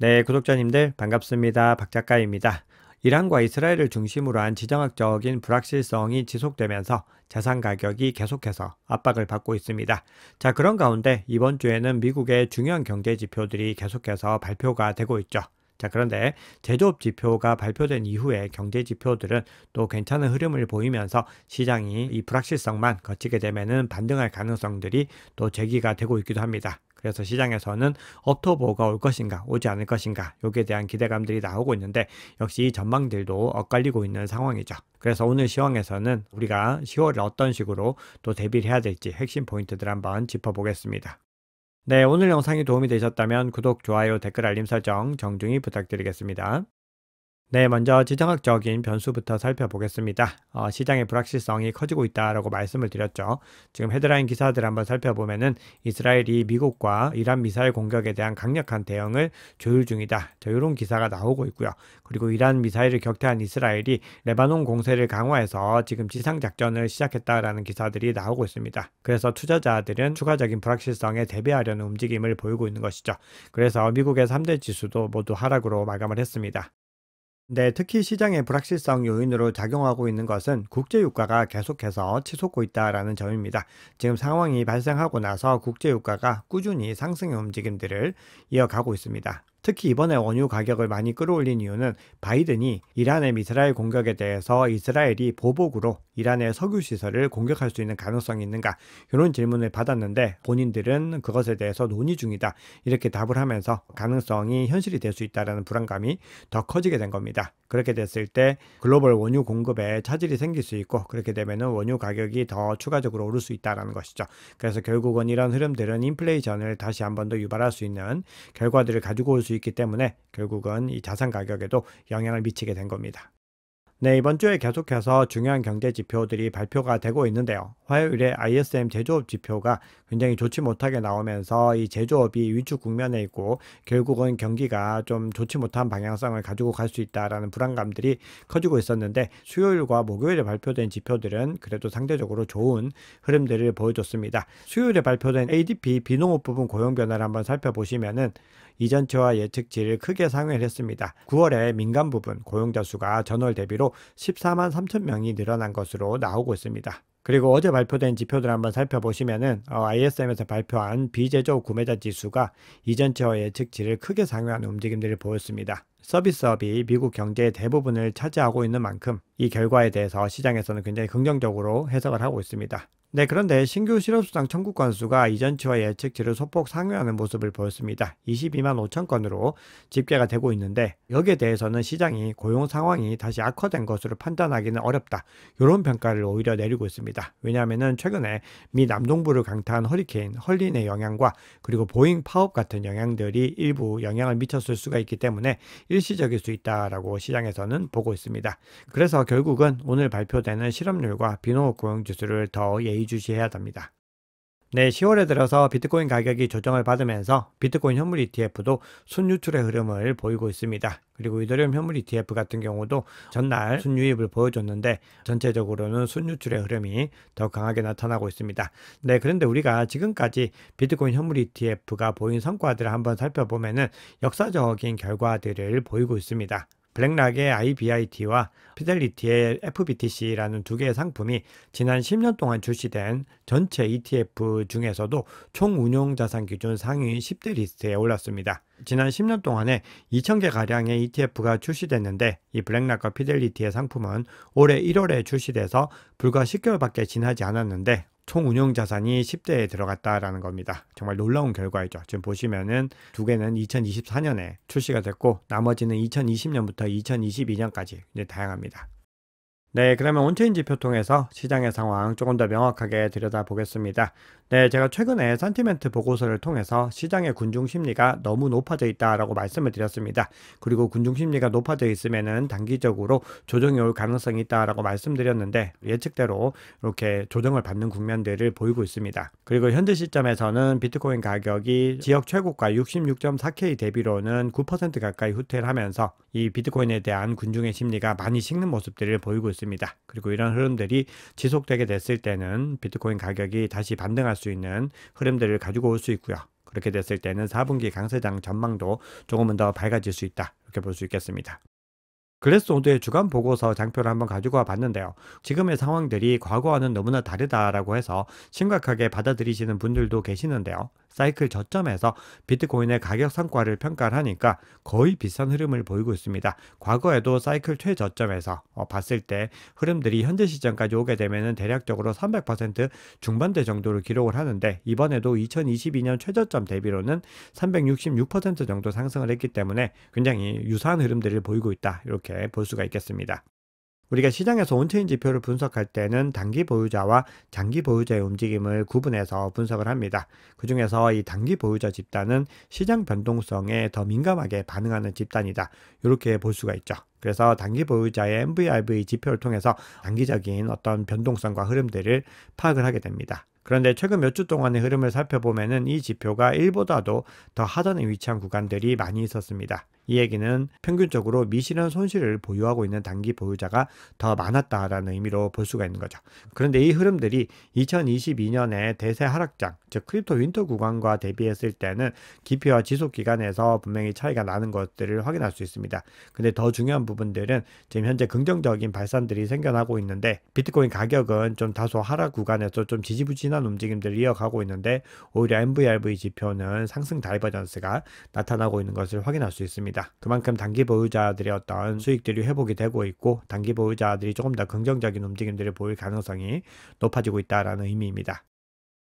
네, 구독자님들 반갑습니다. 박 작가입니다. 이란과 이스라엘을 중심으로 한 지정학적인 불확실성이 지속되면서 자산 가격이 계속해서 압박을 받고 있습니다. 자, 그런 가운데 이번 주에는 미국의 중요한 경제 지표들이 계속해서 발표가 되고 있죠. 자, 그런데 제조업 지표가 발표된 이후에 경제 지표들은 또 괜찮은 흐름을 보이면서 시장이 이 불확실성만 거치게 되면은 반등할 가능성들이 또 제기가 되고 있기도 합니다. 그래서 시장에서는 업토보가 올 것인가 오지 않을 것인가 여기에 대한 기대감들이 나오고 있는데 역시 이 전망들도 엇갈리고 있는 상황이죠. 그래서 오늘 시황에서는 우리가 10월에 어떤 식으로 또 대비를 해야 될지 핵심 포인트들 한번 짚어보겠습니다. 네, 오늘 영상이 도움이 되셨다면 구독, 좋아요, 댓글, 알림 설정 정중히 부탁드리겠습니다. 네, 먼저 지정학적인 변수부터 살펴보겠습니다. 어, 시장의 불확실성이 커지고 있다라고 말씀을 드렸죠. 지금 헤드라인 기사들 한번 살펴보면은 이스라엘이 미국과 이란 미사일 공격에 대한 강력한 대응을 조율 중이다. 저 이런 기사가 나오고 있고요. 그리고 이란 미사일을 격퇴한 이스라엘이 레바논 공세를 강화해서 지금 지상 작전을 시작했다라는 기사들이 나오고 있습니다. 그래서 투자자들은 추가적인 불확실성에 대비하려는 움직임을 보이고 있는 것이죠. 그래서 미국의 3대 지수도 모두 하락으로 마감을 했습니다. 네, 특히 시장의 불확실성 요인으로 작용하고 있는 것은 국제유가가 계속해서 치솟고 있다라는 점입니다. 지금 상황이 발생하고 나서 국제유가가 꾸준히 상승의 움직임들을 이어가고 있습니다. 특히 이번에 원유 가격을 많이 끌어올린 이유는 바이든이 이란의 미사일 공격에 대해서 이스라엘이 보복으로 이란의 석유 시설을 공격할 수 있는 가능성이 있는가 이런 질문을 받았는데 본인들은 그것에 대해서 논의 중이다 이렇게 답을 하면서 가능성이 현실이 될 수 있다라는 불안감이 더 커지게 된 겁니다. 그렇게 됐을 때 글로벌 원유 공급에 차질이 생길 수 있고 그렇게 되면 원유 가격이 더 추가적으로 오를 수있다는 것이죠. 그래서 결국은 이런 흐름들은 인플레이션을 다시 한번더 유발할 수 있는 결과들을 가지고 올 수 있는 있기 때문에 결국은 이 자산 가격에도 영향을 미치게 된 겁니다. 네, 이번 주에 계속해서 중요한 경제 지표들이 발표가 되고 있는데요. 화요일에 ISM 제조업 지표가 굉장히 좋지 못하게 나오면서 이 제조업이 위축 국면에 있고 결국은 경기가 좀 좋지 못한 방향성을 가지고 갈 수 있다라는 불안감들이 커지고 있었는데 수요일과 목요일에 발표된 지표들은 그래도 상대적으로 좋은 흐름들을 보여줬습니다. 수요일에 발표된 ADP 비농업 부분 고용 변화를 한번 살펴보시면은 이전치와 예측치를 크게 상회했습니다. 9월에 민간 부분 고용자 수가 전월 대비로 14만 3천 명이 늘어난 것으로 나오고 있습니다. 그리고 어제 발표된 지표들 한번 살펴보시면은 어, ISM에서 발표한 비제조 구매자 지수가 이전치와 예측치를 크게 상회한 움직임들을 보였습니다. 서비스업이 미국 경제의 대부분을 차지하고 있는 만큼 이 결과에 대해서 시장에서는 굉장히 긍정적으로 해석을 하고 있습니다. 네, 그런데 신규 실업수당 청구 건수가 이전치와 예측치를 소폭 상회하는 모습을 보였습니다. 22만 5천 건으로 집계가 되고 있는데 여기에 대해서는 시장이 고용 상황이 다시 악화된 것으로 판단하기는 어렵다. 이런 평가를 오히려 내리고 있습니다. 왜냐하면 최근에 미 남동부를 강타한 허리케인, 헐린의 영향과 그리고 보잉 파업 같은 영향들이 일부 영향을 미쳤을 수가 있기 때문에 일시적일 수 있다라고 시장에서는 보고 있습니다. 그래서 결국은 오늘 발표되는 실업률과 비농업 고용지수를 더 예의 예주시해야합니다 네, 10월에 들어서 비트코인 가격이 조정을 받으면서 비트코인 현물 ETF도 순유출의 흐름을 보이고 있습니다. 그리고 이더리움 현물 ETF 같은 경우도 전날 순유입을 보여줬는데 전체적으로는 순유출의 흐름이 더 강하게 나타나고 있습니다. 네, 그런데 우리가 지금까지 비트코인 현물 ETF가 보인 성과들을 한번 살펴보면은 역사적인 결과들을 보이고 있습니다. 블랙락의 IBIT와 피델리티의 FBTC라는 두 개의 상품이 지난 10년 동안 출시된 전체 ETF 중에서도 총 운용 자산 기준 상위 10대 리스트에 올랐습니다. 지난 10년 동안에 2,000개 가량의 ETF가 출시됐는데 이 블랙락과 피델리티의 상품은 올해 1월에 출시돼서 불과 10개월밖에 지나지 않았는데 총 운용 자산이 10대에 들어갔다라는 겁니다. 정말 놀라운 결과이죠. 지금 보시면은 두 개는 2024년에 출시가 됐고 나머지는 2020년부터 2022년까지 이제 다양합니다. 네, 그러면 온체인 지표 통해서 시장의 상황 조금 더 명확하게 들여다보겠습니다. 네, 제가 최근에 산티멘트 보고서를 통해서 시장의 군중 심리가 너무 높아져 있다라고 말씀을 드렸습니다. 그리고 군중 심리가 높아져 있으면은 단기적으로 조정이 올 가능성이 있다라고 말씀드렸는데 예측대로 이렇게 조정을 받는 국면들을 보이고 있습니다. 그리고 현재 시점에서는 비트코인 가격이 지역 최고가 66.4K 대비로는 9% 가까이 후퇴하면서 를이 비트코인에 대한 군중의 심리가 많이 식는 모습들을 보이고 있습니다. 그리고 이런 흐름들이 지속되게 됐을 때는 비트코인 가격이 다시 반등할 수 있는 흐름들을 가지고 올 수 있고요. 그렇게 됐을 때는 4분기 강세장 전망도 조금은 더 밝아질 수 있다. 이렇게 볼 수 있겠습니다. 글래스온도의 주간 보고서 장표를 한번 가지고 와 봤는데요. 지금의 상황들이 과거와는 너무나 다르다라고 해서 심각하게 받아들이시는 분들도 계시는데요. 사이클 저점에서 비트코인의 가격 상과를 평가를 하니까 거의 비슷한 흐름을 보이고 있습니다. 과거에도 사이클 최저점에서 어, 봤을 때 흐름들이 현재 시점까지 오게 되면은 대략적으로 300% 중반대 정도를 기록을 하는데 이번에도 2022년 최저점 대비로는 366% 정도 상승을 했기 때문에 굉장히 유사한 흐름들을 보이고 있다. 이렇게 이렇게 볼 수가 있겠습니다. 우리가 시장에서 온체인 지표를 분석할 때는 단기 보유자와 장기 보유자의 움직임을 구분해서 분석을 합니다. 그 중에서 이 단기 보유자 집단은 시장 변동성에 더 민감하게 반응하는 집단이다. 이렇게 볼 수가 있죠. 그래서 단기 보유자의 MVRV 지표를 통해서 단기적인 어떤 변동성과 흐름들을 파악을 하게 됩니다. 그런데 최근 몇 주 동안의 흐름을 살펴보면이 지표가 1보다도 더 하단에 위치한 구간들이 많이 있었습니다. 이 얘기는 평균적으로 미실현 손실을 보유하고 있는 단기 보유자가 더 많았다라는 의미로 볼 수가 있는 거죠. 그런데 이 흐름들이 2022년에 대세 하락장, 즉 크립토 윈터 구간과 대비했을 때는 기피와 지속 기간에서 분명히 차이가 나는 것들을 확인할 수 있습니다. 근데 더 중요한 부분들은 지금 현재 긍정적인 발산들이 생겨나고 있는데 비트코인 가격은 좀 다소 하락 구간에서 좀 지지부진한 움직임들을 이어가고 있는데 오히려 MVRV 지표는 상승 다이버전스가 나타나고 있는 것을 확인할 수 있습니다. 있습니다. 그만큼 단기 보유자들의 어떤 수익들이 회복이 되고 있고 단기 보유자들이 조금 더 긍정적인 움직임들을 보일 가능성이 높아지고 있다는 의미입니다.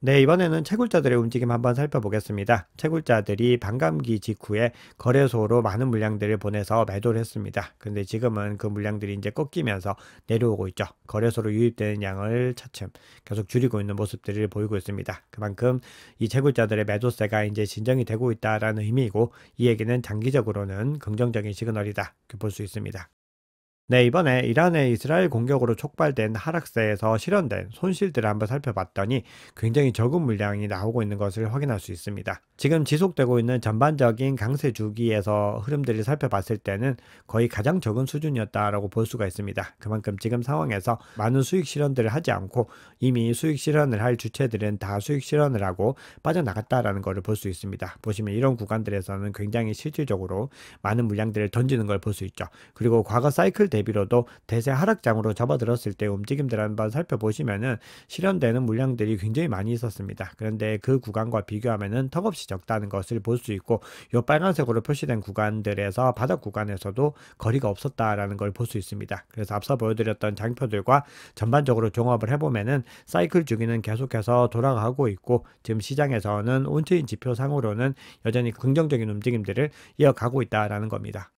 네, 이번에는 채굴자들의 움직임 한번 살펴보겠습니다. 채굴자들이 반감기 직후에 거래소로 많은 물량들을 보내서 매도를 했습니다. 근데 지금은 그 물량들이 이제 꺾이면서 내려오고 있죠. 거래소로 유입되는 양을 차츰 계속 줄이고 있는 모습들을 보이고 있습니다. 그만큼 이 채굴자들의 매도세가 이제 진정이 되고 있다라는 의미이고 이 얘기는 장기적으로는 긍정적인 시그널이다. 볼 수 있습니다. 네, 이번에 이란의 이스라엘 공격으로 촉발된 하락세에서 실현된 손실들을 한번 살펴봤더니 굉장히 적은 물량이 나오고 있는 것을 확인할 수 있습니다. 지금 지속되고 있는 전반적인 강세 주기에서 흐름들을 살펴봤을 때는 거의 가장 적은 수준이었다라고 볼 수가 있습니다. 그만큼 지금 상황에서 많은 수익 실현들을 하지 않고 이미 수익 실현을 할 주체들은 다 수익 실현을 하고 빠져나갔다라는 것을 볼 수 있습니다. 보시면 이런 구간들에서는 굉장히 실질적으로 많은 물량들을 던지는 걸 볼 수 있죠. 그리고 과거 사이클 대비로도 대세 하락장으로 접어들었을 때 움직임들 한번 살펴보시면은 실현되는 물량들이 굉장히 많이 있었습니다. 그런데 그 구간과 비교하면은 턱없이 적다는 것을 볼 수 있고 요 빨간색으로 표시된 구간들에서 바닥 구간에서도 거리가 없었다라는 걸 볼 수 있습니다. 그래서 앞서 보여드렸던 장표들과 전반적으로 종합을 해보면은 사이클 주기는 계속해서 돌아가고 있고 지금 시장에서는 온체인 지표 상으로는 여전히 긍정적인 움직임들을 이어가고 있다라는 겁니다.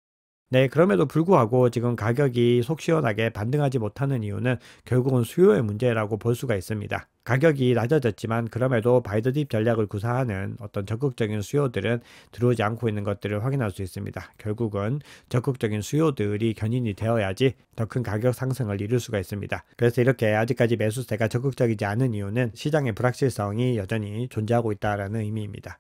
네, 그럼에도 불구하고 지금 가격이 속 시원하게 반등하지 못하는 이유는 결국은 수요의 문제라고 볼 수가 있습니다. 가격이 낮아졌지만 그럼에도 바이더딥 전략을 구사하는 어떤 적극적인 수요들은 들어오지 않고 있는 것들을 확인할 수 있습니다. 결국은 적극적인 수요들이 견인이 되어야지 더 큰 가격 상승을 이룰 수가 있습니다. 그래서 이렇게 아직까지 매수세가 적극적이지 않은 이유는 시장의 불확실성이 여전히 존재하고 있다라는 의미입니다.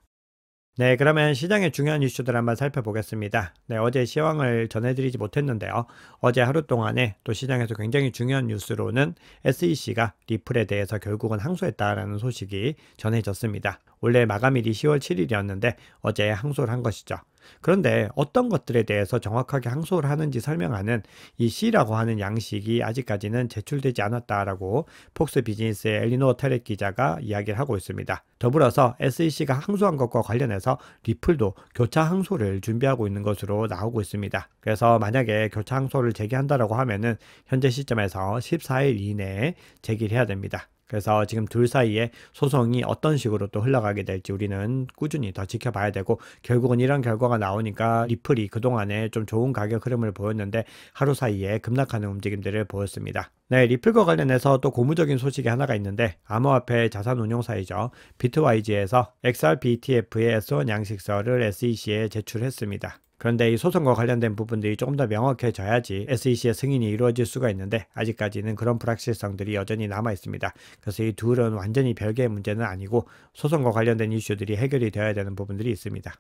네, 그러면 시장의 중요한 이슈들 한번 살펴보겠습니다. 네, 어제 시황을 전해드리지 못했는데요. 어제 하루 동안에 또 시장에서 굉장히 중요한 뉴스로는 SEC가 리플에 대해서 결국은 항소했다라는 소식이 전해졌습니다. 원래 마감일이 10월 7일이었는데 어제 항소를 한 것이죠. 그런데 어떤 것들에 대해서 정확하게 항소를 하는지 설명하는 이 C라고 하는 양식이 아직까지는 제출되지 않았다라고 폭스 비즈니스의 엘리노 테렉 기자가 이야기를 하고 있습니다. 더불어서 SEC가 항소한 것과 관련해서 리플도 교차 항소를 준비하고 있는 것으로 나오고 있습니다. 그래서 만약에 교차 항소를 제기한다라고 하면은 현재 시점에서 14일 이내에 제기를 해야 됩니다. 그래서 지금 둘 사이에 소송이 어떤 식으로 또 흘러가게 될지 우리는 꾸준히 더 지켜봐야 되고 결국은 이런 결과가 나오니까 리플이 그동안에 좀 좋은 가격 흐름을 보였는데 하루 사이에 급락하는 움직임들을 보였습니다. 네, 리플과 관련해서 또 고무적인 소식이 하나가 있는데 암호화폐 자산운용사이죠. 비트와이지에서 XRP ETF의 S1 양식서를 SEC에 제출했습니다. 그런데 이 소송과 관련된 부분들이 조금 더 명확해져야지 SEC의 승인이 이루어질 수가 있는데 아직까지는 그런 불확실성들이 여전히 남아 있습니다. 그래서 이 둘은 완전히 별개의 문제는 아니고 소송과 관련된 이슈들이 해결이 되어야 되는 부분들이 있습니다.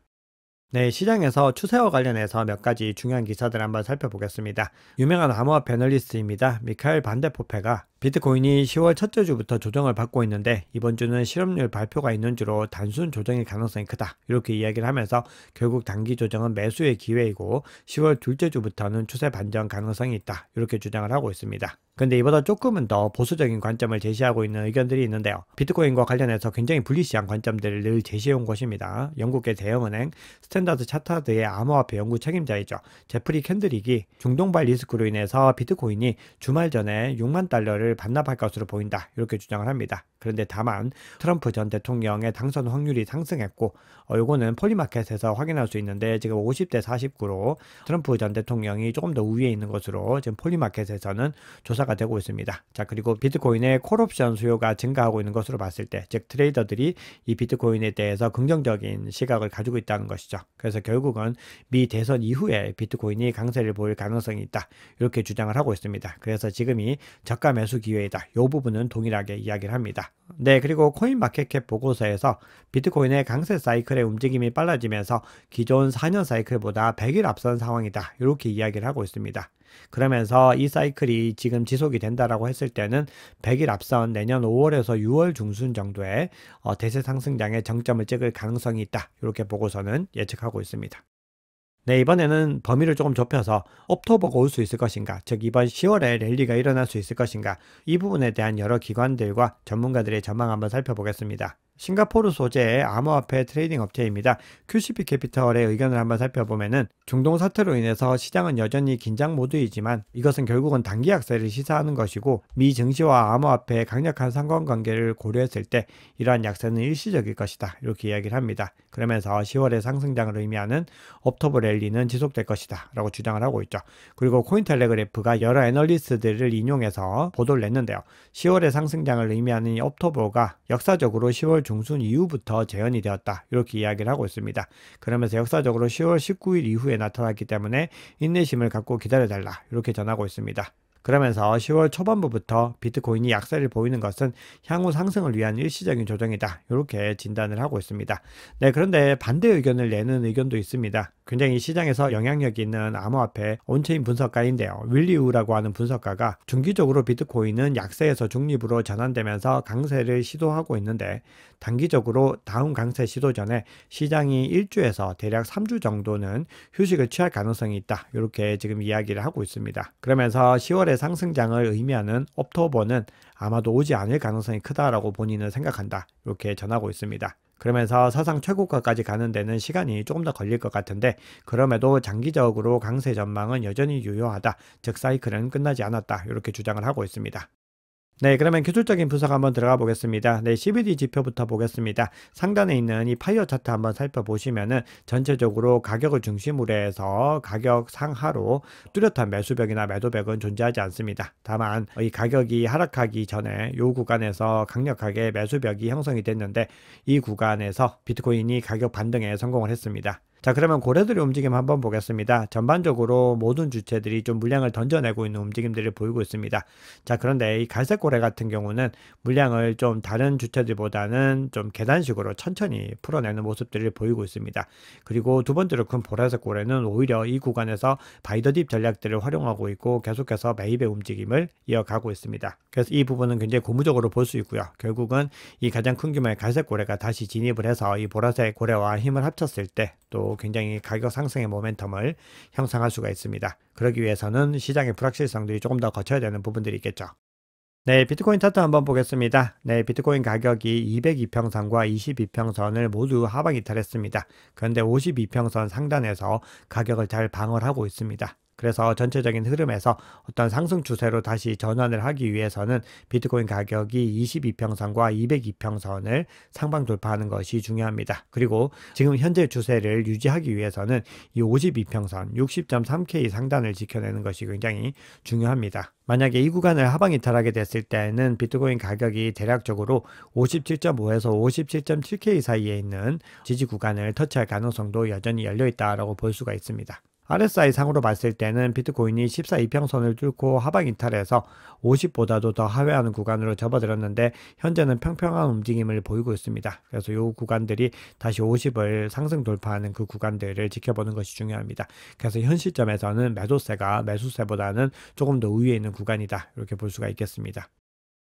네, 시장에서 추세와 관련해서 몇 가지 중요한 기사들 한번 살펴보겠습니다. 유명한 암호화패널리스트입니다 미카엘 반데포페가 비트코인이 10월 첫째 주부터 조정을 받고 있는데 이번 주는 실업률 발표가 있는 주로 단순 조정의 가능성이 크다 이렇게 이야기를 하면서 결국 단기 조정은 매수의 기회이고 10월 둘째 주부터는 추세 반전 가능성이 있다 이렇게 주장을 하고 있습니다. 근데 이보다 조금은 더 보수적인 관점을 제시하고 있는 의견들이 있는데요. 비트코인과 관련해서 굉장히 불리시한 관점들을 늘 제시해온 것입니다. 영국의 대형은행 스탠다드 차타드의 암호화폐 연구 책임자이죠. 제프리 캔드릭이 중동발 리스크로 인해서 비트코인이 주말 전에 6만 달러를 반납할 것으로 보인다. 이렇게 주장을 합니다. 그런데 다만 트럼프 전 대통령의 당선 확률이 상승했고 어, 요거는 폴리마켓에서 확인할 수 있는데 지금 50대 49로 트럼프 전 대통령이 조금 더 우위에 있는 것으로 지금 폴리마켓에서는 조사 둔화가 되고 있습니다. 자 그리고 비트코인의 콜옵션 수요가 증가하고 있는 것으로 봤을 때 즉 트레이더들이 이 비트코인에 대해서 긍정적인 시각을 가지고 있다는 것이죠. 그래서 결국은 미 대선 이후에 비트코인이 강세를 보일 가능성이 있다 이렇게 주장을 하고 있습니다. 그래서 지금이 저가 매수 기회이다. 이 부분은 동일하게 이야기를 합니다. 네 그리고 코인마켓캡 보고서에서 비트코인의 강세 사이클의 움직임이 빨라지면서 기존 4년 사이클보다 100일 앞선 상황이다 이렇게 이야기를 하고 있습니다. 그러면서 이 사이클이 지금 지속이 된다라고 했을 때는 100일 앞선 내년 5월에서 6월 중순 정도에 어, 대세 상승장의 정점을 찍을 가능성이 있다. 이렇게 보고서는 예측하고 있습니다. 네, 이번에는 범위를 조금 좁혀서 옵토버가 올 수 있을 것인가, 즉 이번 10월에 랠리가 일어날 수 있을 것인가, 이 부분에 대한 여러 기관들과 전문가들의 전망 한번 살펴보겠습니다. 싱가포르 소재의 암호화폐 트레이딩 업체입니다. QCP 캐피털의 의견을 한번 살펴보면 중동 사태로 인해서 시장은 여전히 긴장 모드이지만 이것은 결국은 단기 약세를 시사하는 것이고 미 증시와 암호화폐의 강력한 상관관계를 고려했을 때 이러한 약세는 일시적일 것이다. 이렇게 이야기를 합니다. 그러면서 10월의 상승장을 의미하는 업토브 랠리는 지속될 것이다. 라고 주장을 하고 있죠. 그리고 코인텔레그래프가 여러 애널리스트들을 인용해서 보도를 냈는데요. 10월의 상승장을 의미하는 이 업토브가 역사적으로 10월 중순 이후부터 재현이 되었다. 이렇게 이야기를 하고 있습니다. 그러면서 역사적으로 10월 19일 이후에 나타났기 때문에 인내심을 갖고 기다려달라. 이렇게 전하고 있습니다. 그러면서 10월 초반부부터 비트코인이 약세를 보이는 것은 향후 상승을 위한 일시적인 조정이다. 이렇게 진단을 하고 있습니다. 네, 그런데 반대 의견을 내는 의견도 있습니다. 굉장히 시장에서 영향력 있는 암호화폐 온체인 분석가인데요. 윌리우라고 하는 분석가가 중기적으로 비트코인은 약세에서 중립으로 전환되면서 강세를 시도하고 있는데 단기적으로 다음 강세 시도 전에 시장이 1주에서 대략 3주 정도는 휴식을 취할 가능성이 있다. 이렇게 지금 이야기를 하고 있습니다. 그러면서 10월 1월의 상승장을 의미하는 옵토버는 아마도 오지 않을 가능성이 크다라고 본인은 생각한다. 이렇게 전하고 있습니다. 그러면서 사상 최고가까지 가는 데는 시간이 조금 더 걸릴 것 같은데 그럼에도 장기적으로 강세 전망은 여전히 유효하다. 즉 사이클은 끝나지 않았다. 이렇게 주장을 하고 있습니다. 네, 그러면 기술적인 분석 한번 들어가 보겠습니다. 네, CBD 지표부터 보겠습니다. 상단에 있는 이 파이어 차트 한번 살펴보시면은 전체적으로 가격을 중심으로 해서 가격 상하로 뚜렷한 매수벽이나 매도벽은 존재하지 않습니다. 다만 이 가격이 하락하기 전에 이 구간에서 강력하게 매수벽이 형성이 됐는데 이 구간에서 비트코인이 가격 반등에 성공을 했습니다. 자 그러면 고래들의 움직임 한번 보겠습니다. 전반적으로 모든 주체들이 좀 물량을 던져내고 있는 움직임들을 보이고 있습니다. 자 그런데 이 갈색 고래 같은 경우는 물량을 좀 다른 주체들보다는 좀 계단식으로 천천히 풀어내는 모습들을 보이고 있습니다. 그리고 두 번째로 큰 보라색 고래는 오히려 이 구간에서 바이더딥 전략들을 활용하고 있고 계속해서 매입의 움직임을 이어가고 있습니다. 그래서 이 부분은 굉장히 고무적으로 볼 수 있고요. 결국은 이 가장 큰 규모의 갈색 고래가 다시 진입을 해서 이 보라색 고래와 힘을 합쳤을 때또 굉장히 가격 상승의 모멘텀을 형성할 수가 있습니다. 그러기 위해서는 시장의 불확실성들이 조금 더 거쳐야 되는 부분들이 있겠죠. 네, 비트코인 차트 한번 보겠습니다. 네, 비트코인 가격이 202평선과 22평선을 모두 하방 이탈했습니다. 그런데 52평선 상단에서 가격을 잘 방어하고 있습니다. 그래서 전체적인 흐름에서 어떤 상승 추세로 다시 전환을 하기 위해서는 비트코인 가격이 22평선과 202평선을 상방 돌파하는 것이 중요합니다. 그리고 지금 현재 추세를 유지하기 위해서는 이 52평선 60.3K 상단을 지켜내는 것이 굉장히 중요합니다. 만약에 이 구간을 하방 이탈하게 됐을 때는 비트코인 가격이 대략적으로 57.5에서 57.7K 사이에 있는 지지 구간을 터치할 가능성도 여전히 열려 있다라고 볼 수가 있습니다. RSI 상으로 봤을 때는 비트코인이 14이평선을 뚫고 하방 이탈해서 50보다도 더 하회하는 구간으로 접어들었는데 현재는 평평한 움직임을 보이고 있습니다. 그래서 이 구간들이 다시 50을 상승 돌파하는 그 구간들을 지켜보는 것이 중요합니다. 그래서 현 시점에서는 매도세가 매수세보다는 조금 더위에 있는 구간이다. 이렇게 볼 수가 있겠습니다.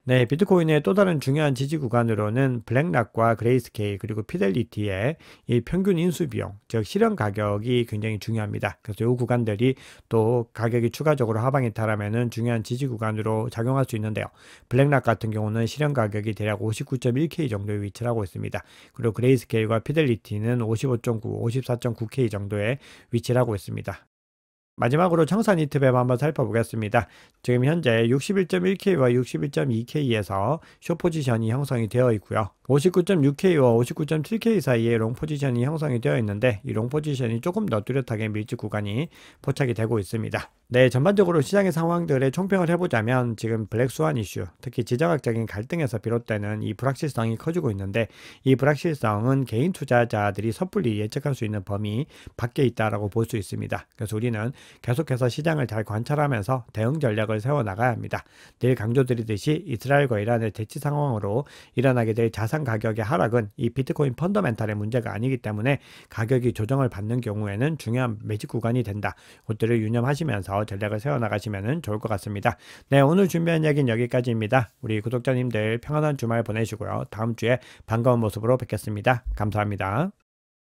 네, 비트코인의 또 다른 중요한 지지 구간으로는 블랙락과 그레이스케이 그리고 피델리티의 이 평균 인수 비용, 즉 실현 가격이 굉장히 중요합니다. 그래서 이 구간들이 또 가격이 추가적으로 하방이 타라면은 중요한 지지 구간으로 작용할 수 있는데요. 블랙락 같은 경우는 실현 가격이 대략 59.1K 정도의 위치를 하고 있습니다. 그리고 그레이스케이과 피델리티는 55.9, 54.9K 정도의 위치를 하고 있습니다. 마지막으로 청산 이트맵 한번 살펴보겠습니다. 지금 현재 61.1K와 61.2K에서 쇼 포지션이 형성이 되어 있고요. 59.6K와 59.7K 사이에 롱 포지션이 형성이 되어 있는데 이 롱 포지션이 조금 더 뚜렷하게 밀집 구간이 포착이 되고 있습니다. 네, 전반적으로 시장의 상황들의 총평을 해보자면 지금 블랙스완 이슈, 특히 지정학적인 갈등에서 비롯되는 이 불확실성이 커지고 있는데 이 불확실성은 개인 투자자들이 섣불리 예측할 수 있는 범위 밖에 있다라고 볼 수 있습니다. 그래서 우리는 계속해서 시장을 잘 관찰하면서 대응 전략을 세워나가야 합니다. 늘 강조드리듯이 이스라엘과 이란의 대치 상황으로 일어나게 될 자산 가격의 하락은 이 비트코인 펀더멘탈의 문제가 아니기 때문에 가격이 조정을 받는 경우에는 중요한 매직 구간이 된다. 것들을 유념하시면서 사업 어, 전략을 세워나가시면 좋을 것 같습니다. 네, 오늘 준비한 이야기는 여기까지입니다. 우리 구독자님들 평안한 주말 보내시고요. 다음 주에 반가운 모습으로 뵙겠습니다. 감사합니다.